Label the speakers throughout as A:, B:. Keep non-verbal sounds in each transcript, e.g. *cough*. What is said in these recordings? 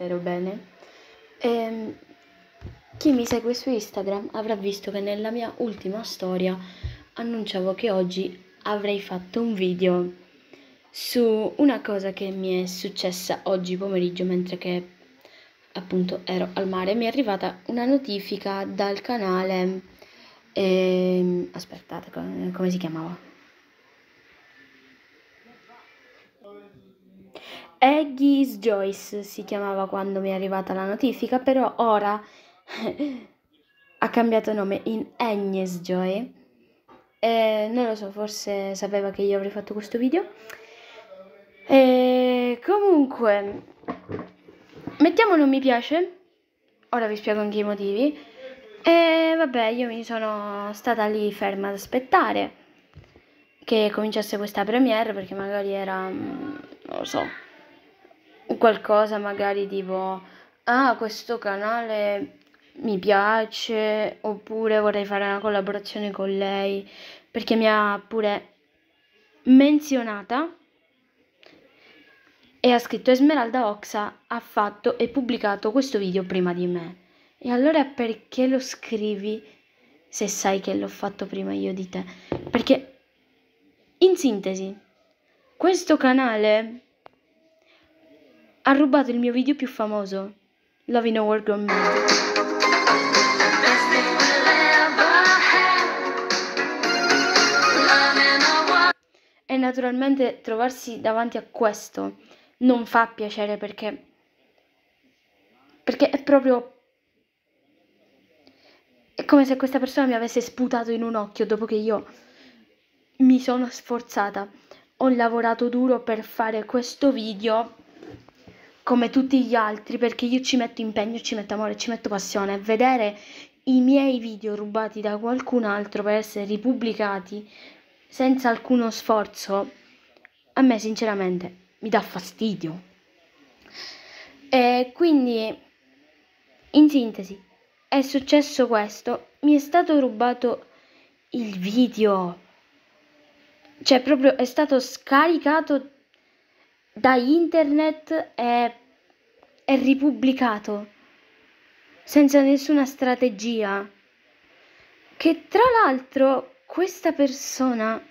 A: spero bene. E, ehm, chi mi segue su Instagram avrà visto che nella mia ultima storia annunciavo che oggi avrei fatto un video su una cosa che mi è successa oggi pomeriggio mentre che appunto ero al mare. Mi è arrivata una notifica dal canale... Eh, aspettate, come, come si chiamava? Aggies Joyce si chiamava quando mi è arrivata la notifica, però ora *laughs* ha cambiato nome in Agnes Joy. Eh, non lo so, forse sapeva che io avrei fatto questo video. Eh, comunque, mettiamo un mi piace. Ora vi spiego anche i motivi. E vabbè, io mi sono stata lì ferma ad aspettare che cominciasse questa premiere perché magari era, mm, non lo so, qualcosa magari tipo ah questo canale mi piace oppure vorrei fare una collaborazione con lei perché mi ha pure menzionata e ha scritto Esmeralda Oxa ha fatto e pubblicato questo video prima di me. E allora perché lo scrivi se sai che l'ho fatto prima io di te? Perché in sintesi questo canale ha rubato il mio video più famoso, Love in a World Gone Mad. E naturalmente trovarsi davanti a questo non fa piacere perché, perché è proprio è come se questa persona mi avesse sputato in un occhio dopo che io mi sono sforzata ho lavorato duro per fare questo video come tutti gli altri perché io ci metto impegno, ci metto amore, ci metto passione. Vedere i miei video rubati da qualcun altro per essere ripubblicati senza alcuno sforzo, a me sinceramente mi dà fastidio. E quindi, in sintesi, è successo questo, mi è stato rubato il video. Cioè, proprio è stato scaricato da internet è, è ripubblicato senza nessuna strategia. Che tra l'altro questa persona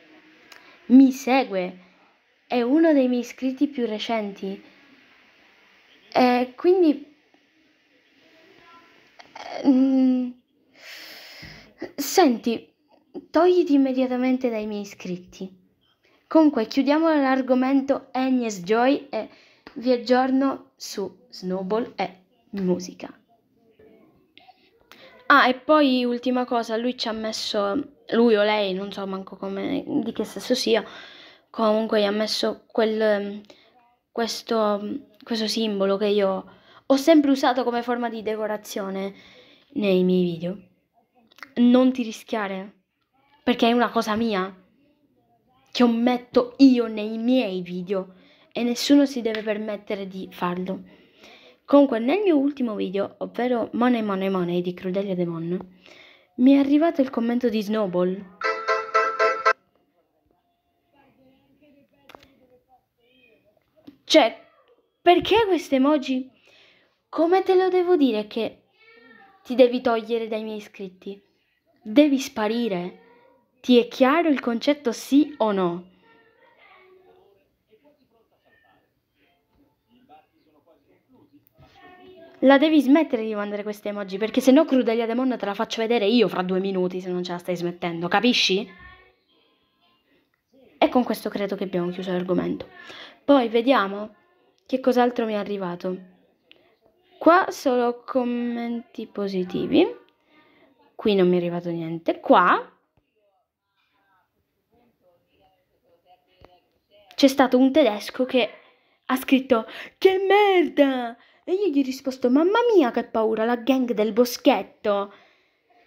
A: mi segue, è uno dei miei iscritti più recenti. E quindi mm, Senti, togliti immediatamente dai miei iscritti. Comunque, chiudiamo l'argomento Agnes Joy e vi aggiorno su Snowball e musica. Ah, e poi ultima cosa, lui ci ha messo, lui o lei, non so manco come, di che sesso sia, comunque gli ha messo quel, questo, questo simbolo che io ho sempre usato come forma di decorazione nei miei video. Non ti rischiare, perché è una cosa mia che ommetto io nei miei video e nessuno si deve permettere di farlo. Comunque nel mio ultimo video, ovvero Money Money Money di Crudelia Demon, mi è arrivato il commento di Snowball. Cioè, perché questi emoji? Come te lo devo dire che ti devi togliere dai miei iscritti? Devi sparire. Ti è chiaro il concetto sì o no? La devi smettere di mandare queste emoji perché se no Crudelia Demon te la faccio vedere io fra due minuti se non ce la stai smettendo, capisci? E con questo credo che abbiamo chiuso l'argomento. Poi vediamo che cos'altro mi è arrivato. Qua solo commenti positivi. Qui non mi è arrivato niente. Qua c'è stato un tedesco che ha scritto Che merda! E io gli ho risposto Mamma mia che paura, la gang del boschetto!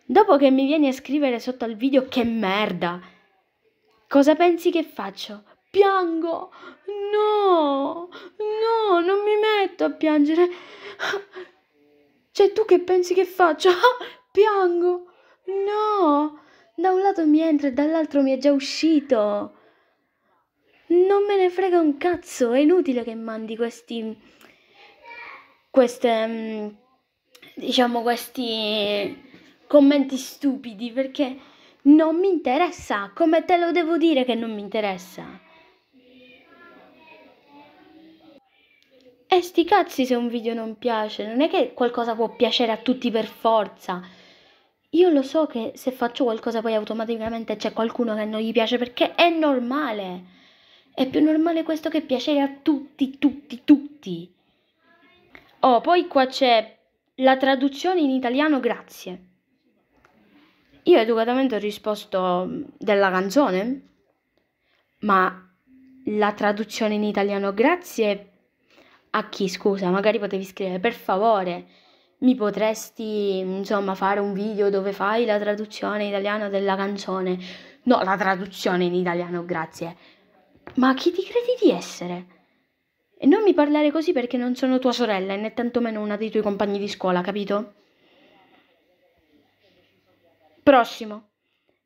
A: Dopo che mi vieni a scrivere sotto al video Che merda! Cosa pensi che faccio? Piango! No! No, non mi metto a piangere! Cioè tu che pensi che faccio? *laughs* Piango! No! Da un lato mi entra e dall'altro mi è già uscito! Non me ne frega un cazzo, è inutile che mandi questi... queste... Mm, diciamo questi commenti stupidi perché non mi interessa, come te lo devo dire che non mi interessa? E eh, sti cazzi se un video non piace, non è che qualcosa può piacere a tutti per forza. Io lo so che se faccio qualcosa poi automaticamente c'è qualcuno che non gli piace perché è normale. È più normale questo che piacere a tutti, tutti, tutti. Oh, poi qua c'è la traduzione in italiano, grazie. Io educatamente ho risposto mm, della canzone, ma la traduzione in italiano, grazie a chi scusa, magari potevi scrivere per favore, mi potresti insomma fare un video dove fai la traduzione in italiano della canzone. No, la traduzione in italiano, grazie. Ma chi ti credi di essere? E non mi parlare così perché non sono tua sorella e né tantomeno una dei tuoi compagni di scuola, capito? Prossimo.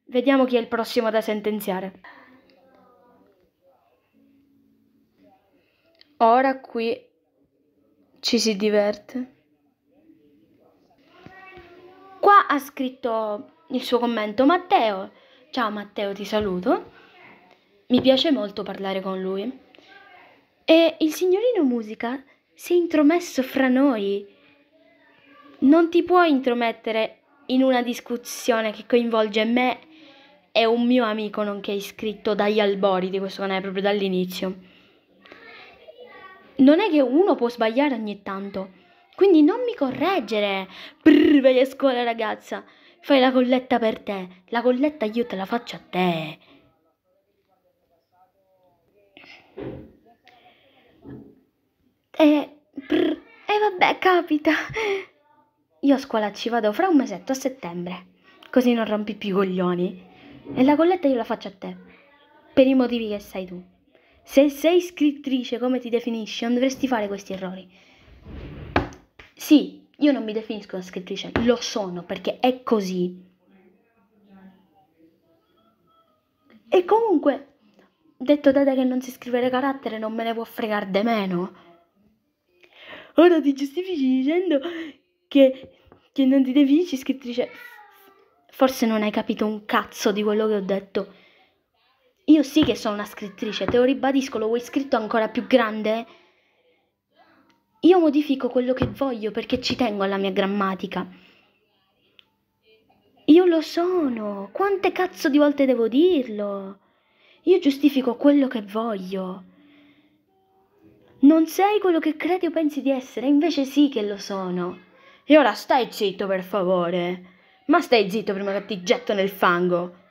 A: Vediamo chi è il prossimo da sentenziare. Ora qui ci si diverte. Qua ha scritto il suo commento Matteo. Ciao Matteo, ti saluto. Mi piace molto parlare con lui. E il signorino Musica si è intromesso fra noi. Non ti puoi intromettere in una discussione che coinvolge me e un mio amico nonché iscritto dagli albori di questo canale proprio dall'inizio. Non è che uno può sbagliare ogni tanto. Quindi non mi correggere. Brr, vai a scuola ragazza. Fai la colletta per te. La colletta io te la faccio a te. E, prr, e vabbè, capita. Io a scuola ci vado fra un mesetto a settembre, così non rompi più i coglioni. E la colletta io la faccio a te, per i motivi che sai tu. Se sei scrittrice, come ti definisci, non dovresti fare questi errori. Sì, io non mi definisco una scrittrice, lo sono perché è così. E comunque detto Dada che non si scrivere carattere non me ne può fregare di meno. Ora ti giustifici dicendo che, che non ti definisci scrittrice. Forse non hai capito un cazzo di quello che ho detto. Io sì che sono una scrittrice, te lo ribadisco, lo vuoi scritto ancora più grande? Io modifico quello che voglio perché ci tengo alla mia grammatica. Io lo sono, quante cazzo di volte devo dirlo? Io giustifico quello che voglio. Non sei quello che credi o pensi di essere, invece sì che lo sono. E ora stai zitto, per favore. Ma stai zitto prima che ti getto nel fango.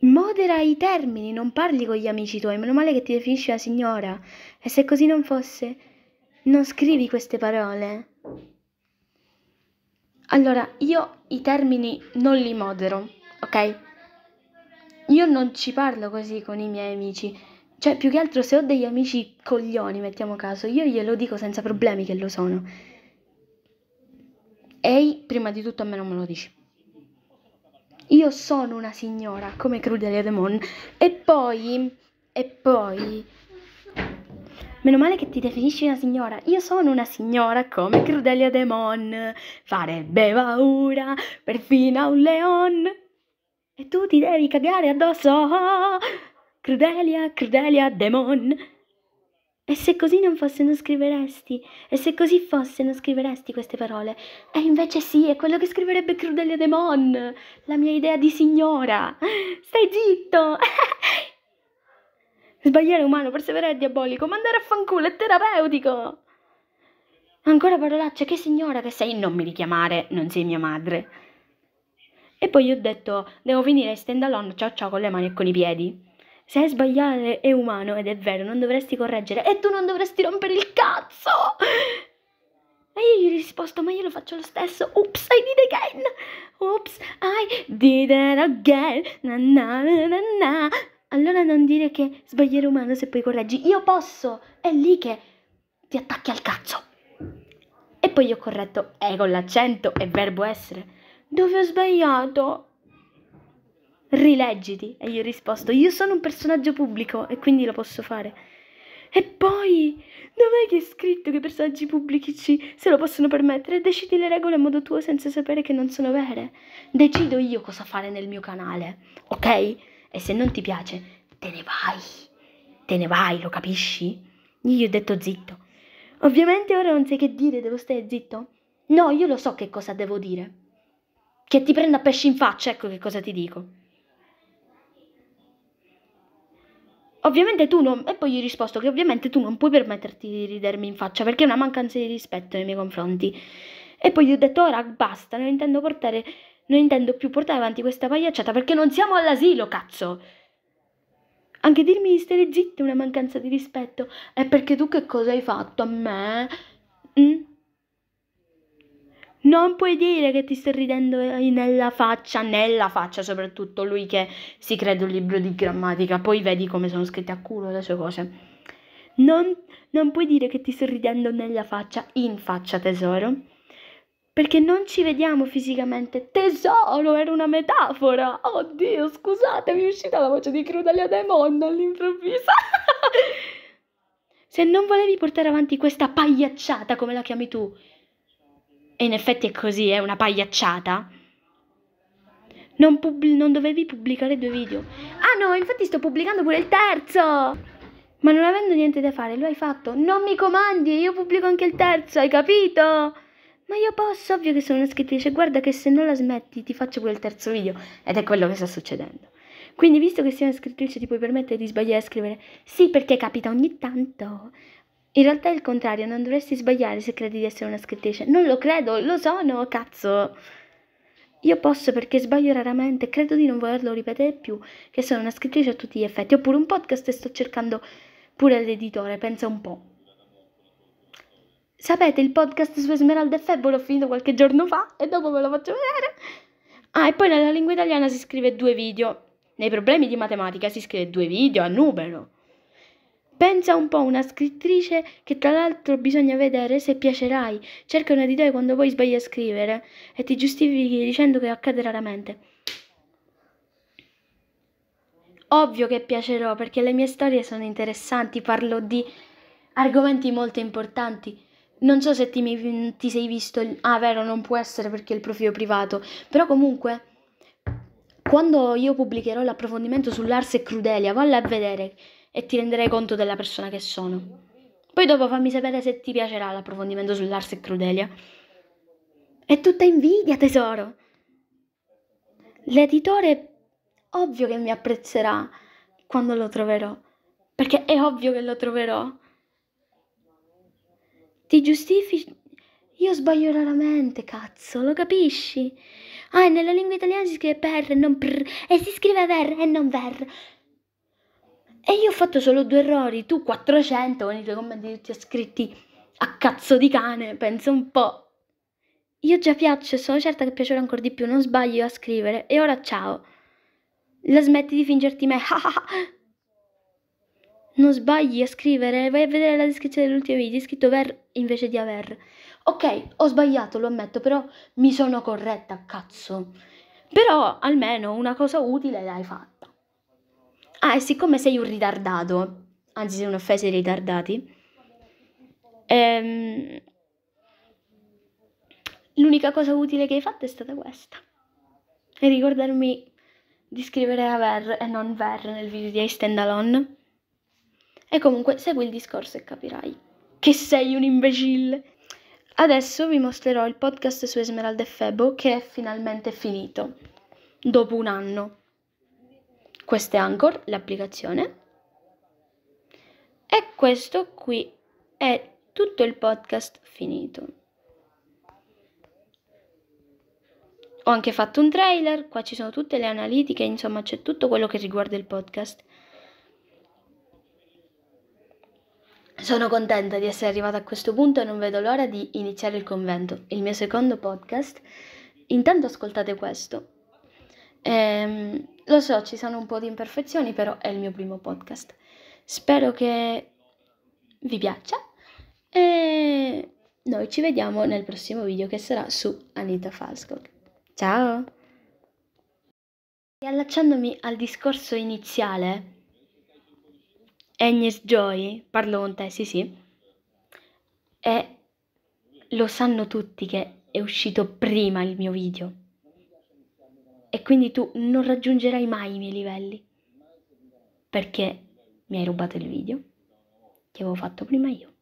A: Modera i termini, non parli con gli amici tuoi, meno male che ti definisci la signora. E se così non fosse, non scrivi queste parole. Allora, io i termini non li modero, ok? Io non ci parlo così con i miei amici. Cioè, più che altro se ho degli amici coglioni, mettiamo caso, io glielo dico senza problemi che lo sono. Ehi, prima di tutto a me non me lo dici. Io sono una signora, come Crudelia Demon. E poi, e poi... Meno male che ti definisci una signora. Io sono una signora come Crudelia Demon. Farebbe paura perfino a un leon. E tu ti devi cagare addosso! Crudelia, Crudelia, Demon! E se così non fosse non scriveresti, e se così fosse non scriveresti queste parole. E invece sì, è quello che scriverebbe Crudelia Demon, la mia idea di signora. Stai zitto! *laughs* Sbagliare umano, perseverare è diabolico, mandare a fanculo è terapeutico! Ancora parolacce, che signora che sei? Non mi richiamare, non sei mia madre. E poi gli ho detto, devo finire in stand alone, ciao ciao con le mani e con i piedi. Se sbagliare è umano ed è vero, non dovresti correggere e tu non dovresti rompere il cazzo! E io gli ho risposto, ma io lo faccio lo stesso. Oops, I did again! Oops, I did it again! Na na na na na! Allora non dire che sbagliare è umano se poi correggi. Io posso! È lì che ti attacchi al cazzo! E poi gli ho corretto, è eh, con l'accento e verbo essere. Dove ho sbagliato? Rileggiti, e gli ho risposto. Io sono un personaggio pubblico e quindi lo posso fare. E poi, dov'è che è scritto che i personaggi pubblici se lo possono permettere? Decidi le regole a modo tuo senza sapere che non sono vere. Decido io cosa fare nel mio canale, ok? E se non ti piace, te ne vai. Te ne vai, lo capisci? Io Gli ho detto zitto. Ovviamente ora non sai che dire, devo stare zitto. No, io lo so che cosa devo dire che ti prenda pesci in faccia, ecco che cosa ti dico. Ovviamente tu non... E poi gli ho risposto che ovviamente tu non puoi permetterti di ridermi in faccia perché è una mancanza di rispetto nei miei confronti. E poi gli ho detto ora basta, non intendo portare... Non intendo più portare avanti questa pagliacciata perché non siamo all'asilo, cazzo! Anche dirmi di stare zitta è una mancanza di rispetto. È perché tu che cosa hai fatto a me? Mm? Non puoi dire che ti sto ridendo nella faccia, nella faccia soprattutto, lui che si crede un libro di grammatica, poi vedi come sono scritte a culo le sue cose. Non, non puoi dire che ti sto ridendo nella faccia, in faccia tesoro, perché non ci vediamo fisicamente. Tesoro, era una metafora. Oddio, scusate, mi è uscita la voce di Crudelia Demon all'improvviso. *laughs* Se non volevi portare avanti questa pagliacciata, come la chiami tu, e in effetti è così, è una pagliacciata, non, pub- non dovevi pubblicare due video. Ah no, infatti sto pubblicando pure il terzo! Ma non avendo niente da fare, lo hai fatto. Non mi comandi, io pubblico anche il terzo, hai capito? Ma io posso, ovvio che sono una scrittrice, guarda che se non la smetti ti faccio pure il terzo video. Ed è quello che sta succedendo. Quindi, visto che sei una scrittrice, ti puoi permettere di sbagliare a scrivere? Sì, perché capita ogni tanto. In realtà è il contrario, non dovresti sbagliare se credi di essere una scrittrice. Non lo credo, lo sono, cazzo! Io posso perché sbaglio raramente, credo di non volerlo ripetere più, che sono una scrittrice a tutti gli effetti, oppure un podcast e sto cercando pure l'editore, pensa un po'. Sapete il podcast su Esmeralda e Febbo l'ho finito qualche giorno fa e dopo ve lo faccio vedere. Ah, e poi nella lingua italiana si scrive due video. Nei problemi di matematica si scrive due video a numero. Pensa un po' a una scrittrice che tra l'altro bisogna vedere se piacerai. Cerca una di te quando poi sbagli a scrivere e ti giustifichi dicendo che accade raramente. Ovvio che piacerò perché le mie storie sono interessanti, parlo di argomenti molto importanti. Non so se ti, mi, ti sei visto... Il, ah, vero, non può essere perché è il profilo privato. Però comunque quando io pubblicherò l'approfondimento sull'Ars e Crudelia, valla a vedere e ti renderai conto della persona che sono. Poi dopo fammi sapere se ti piacerà l'approfondimento sull'Ars e Crudelia. È tutta invidia, tesoro. L'editore ovvio che mi apprezzerà quando lo troverò, perché è ovvio che lo troverò. Ti giustifichi? Io sbaglio raramente, cazzo, lo capisci? Ah, nella lingua italiana si scrive per e non per, e si scrive ver e non ver. E io ho fatto solo due errori, tu 400 con i tuoi commenti tutti scritti a cazzo di cane, pensa un po'. Io già piaccio sono certa che piacerò ancora di più, non sbaglio a scrivere. E ora ciao. La smetti di fingerti me. *laughs* non sbagli a scrivere, vai a vedere la descrizione dell'ultimo video, è scritto ver invece di aver. Ok, ho sbagliato, lo ammetto, però mi sono corretta, cazzo. Però almeno una cosa utile l'hai fatta. Ah, e siccome sei un ritardato, anzi se un'offesa ai ritardati, ehm, l'unica cosa utile che hai fatto è stata questa. E ricordarmi di scrivere a ver e non ver nel video di I Stand Alone. E comunque segui il discorso e capirai che sei un imbecille. Adesso vi mostrerò il podcast su Esmeralda e Febo che è finalmente finito, dopo un anno. Questa è Anchor, l'applicazione. E questo qui è tutto il podcast finito. Ho anche fatto un trailer, qua ci sono tutte le analitiche, insomma c'è tutto quello che riguarda il podcast. Sono contenta di essere arrivata a questo punto e non vedo l'ora di iniziare il convento, il mio secondo podcast. Intanto ascoltate questo. Ehm, lo so, ci sono un po' di imperfezioni, però è il mio primo podcast. Spero che vi piaccia e noi ci vediamo nel prossimo video che sarà su Anita Falscock. Ciao! Riallacciandomi al discorso iniziale, Agnes Joy, parlo con te, sì sì, e lo sanno tutti che è uscito prima il mio video e quindi tu non raggiungerai mai i miei livelli perché mi hai rubato il video che avevo fatto prima io.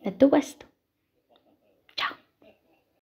A: Detto questo,